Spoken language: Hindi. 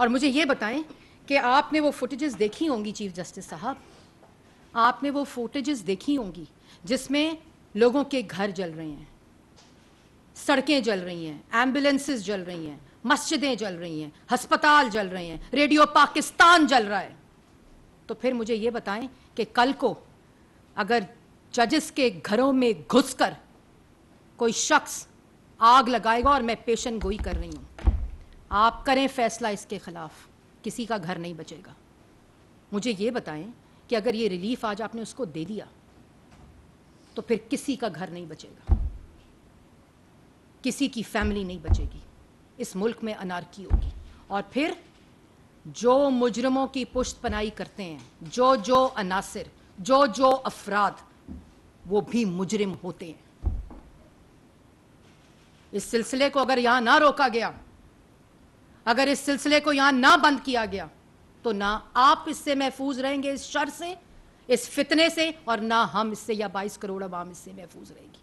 और मुझे ये बताएं कि आपने वो फुटेजेस देखी होंगी चीफ जस्टिस साहब आपने वो फुटेजेस देखी होंगी जिसमें लोगों के घर जल रहे हैं सड़कें जल रही हैं एम्बुलेंसेस जल रही हैं मस्जिदें जल रही हैं हस्पताल जल रहे हैं रेडियो पाकिस्तान जल रहा है तो फिर मुझे ये बताएं कि कल को अगर जजेस के घरों में घुसकर कोई शख्स आग लगाएगा और मैं पेशन गोई कर रही हूँ आप करें फैसला इसके ख़िलाफ़ किसी का घर नहीं बचेगा मुझे ये बताएं कि अगर ये रिलीफ आज आपने उसको दे दिया तो फिर किसी का घर नहीं बचेगा किसी की फैमिली नहीं बचेगी इस मुल्क में अनारकी होगी और फिर जो मुजरमों की पुश्त पनाई करते हैं जो जो अनासर जो जो अफराद वो भी मुजरिम होते हैं इस सिलसिले को अगर यहां ना रोका गया अगर इस सिलसिले को यहां ना बंद किया गया तो ना आप इससे महफूज रहेंगे इस शर से इस फितने से और ना हम इससे या बाईस करोड़ अवाम इससे महफूज रहेगी